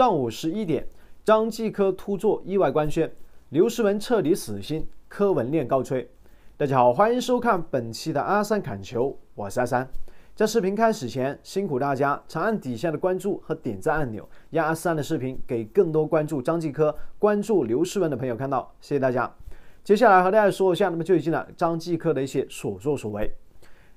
上午十一点，张继科突作意外官宣，刘诗雯彻底死心，柯文恋告吹。大家好，欢迎收看本期的阿三砍球，我是阿三。在视频开始前，辛苦大家长按底下的关注和点赞按钮，让阿三的视频给更多关注张继科、关注刘诗雯的朋友看到。谢谢大家。接下来和大家说一下，那么最近呢，张继科的一些所作所为。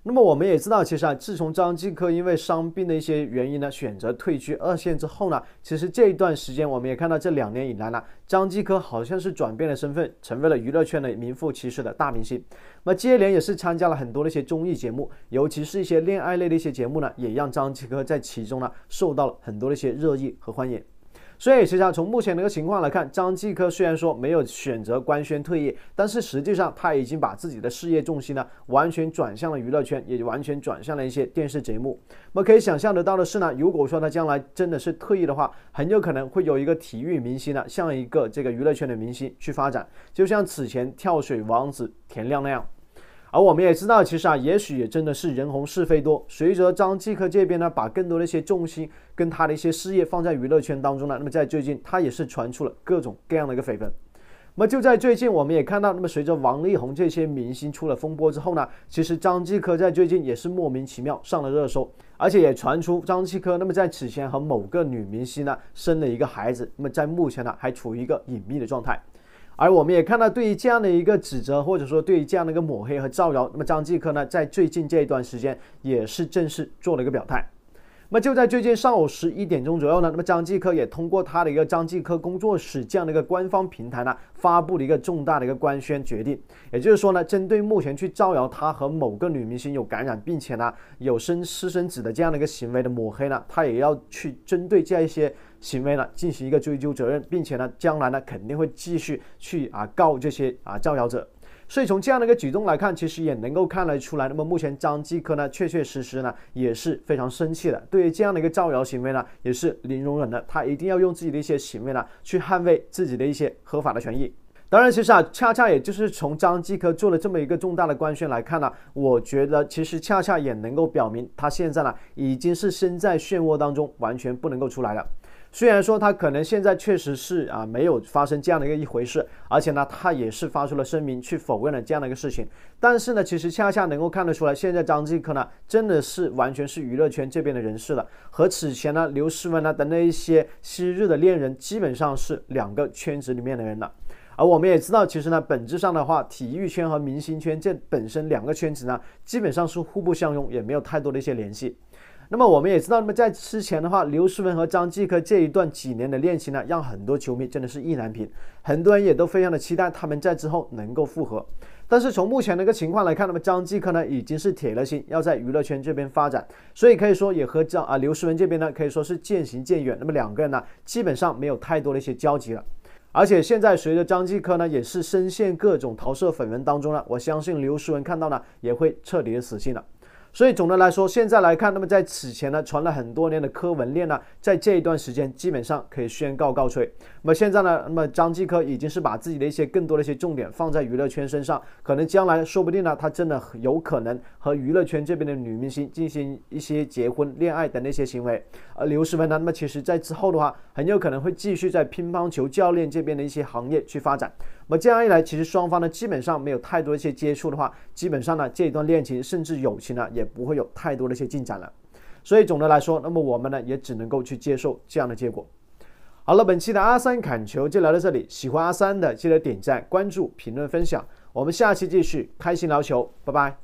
那么我们也知道，其实啊，自从张继科因为伤病的一些原因呢，选择退居二线之后呢，其实这一段时间，我们也看到这两年以来呢，张继科好像是转变了身份，成为了娱乐圈的名副其实的大明星。那么接连也是参加了很多的一些综艺节目，尤其是一些恋爱类的一些节目呢，也让张继科在其中呢受到了很多的一些热议和欢迎。所以，实际上从目前的一个情况来看，张继科虽然说没有选择官宣退役，但是实际上他已经把自己的事业重心呢，完全转向了娱乐圈，也就完全转向了一些电视节目。我们可以想象得到的是呢，如果说他将来真的是退役的话，很有可能会有一个体育明星呢，像一个这个娱乐圈的明星去发展，就像此前跳水王子田亮那样。而我们也知道，其实啊，也许也真的是人红是非多。随着张继科这边呢，把更多的一些重心跟他的一些事业放在娱乐圈当中呢，那么在最近他也是传出了各种各样的一个绯闻。那么就在最近，我们也看到，那么随着王力宏这些明星出了风波之后呢，其实张继科在最近也是莫名其妙上了热搜，而且也传出张继科那么在此前和某个女明星呢生了一个孩子，那么在目前呢还处于一个隐秘的状态。而我们也看到，对于这样的一个指责，或者说对于这样的一个抹黑和造谣，那么张继科呢，在最近这一段时间也是正式做了一个表态。那么就在最近上午十一点钟左右呢，那么张继科也通过他的一个张继科工作室这样的一个官方平台呢，发布了一个重大的一个官宣决定。也就是说呢，针对目前去造谣他和某个女明星有感染，并且呢有生私生子的这样的一个行为的抹黑呢，他也要去针对这样一些行为呢进行一个追究责任，并且呢将来呢肯定会继续去啊告这些啊造谣者。所以从这样的一个举动来看，其实也能够看得出来。那么目前张继科呢，确确实实呢也是非常生气的。对于这样的一个造谣行为呢，也是零容忍的。他一定要用自己的一些行为呢，去捍卫自己的一些合法的权益。当然，其实啊，恰恰也就是从张继科做了这么一个重大的官宣来看呢，我觉得其实恰恰也能够表明，他现在呢已经是身在漩涡当中，完全不能够出来了。虽然说他可能现在确实是啊没有发生这样的一个一回事，而且呢他也是发出了声明去否认了这样的一个事情，但是呢其实恰恰能够看得出来，现在张继科呢真的是完全是娱乐圈这边的人士了，和此前呢刘诗雯呢的那一些昔日的恋人基本上是两个圈子里面的人了。而我们也知道，其实呢本质上的话，体育圈和明星圈这本身两个圈子呢基本上是互不相容，也没有太多的一些联系。那么我们也知道，那么在之前的话，刘诗雯和张继科这一段几年的恋情呢，让很多球迷真的是意难平，很多人也都非常的期待他们在之后能够复合。但是从目前的一个情况来看，那么张继科呢已经是铁了心要在娱乐圈这边发展，所以可以说也和张啊刘诗雯这边呢可以说是渐行渐远。那么两个人呢基本上没有太多的一些交集了，而且现在随着张继科呢也是深陷各种桃色绯闻当中了，我相信刘诗雯看到呢也会彻底的死心了。所以总的来说，现在来看，那么在此前呢，传了很多年的柯文恋呢，在这一段时间基本上可以宣告告吹。那么现在呢，那么张继科已经是把自己的一些更多的一些重点放在娱乐圈身上，可能将来说不定呢，他真的有可能和娱乐圈这边的女明星进行一些结婚、恋爱的那些行为。而刘诗雯呢，那么其实在之后的话，很有可能会继续在乒乓球教练这边的一些行业去发展。那么这样一来，其实双方呢基本上没有太多一些接触的话，基本上呢这一段恋情甚至友情呢也。也不会有太多的一些进展了，所以总的来说，那么我们呢也只能够去接受这样的结果。好了，本期的阿三侃球就聊到这里，喜欢阿三的记得点赞、关注、评论、分享，我们下期继续开心聊球，拜拜。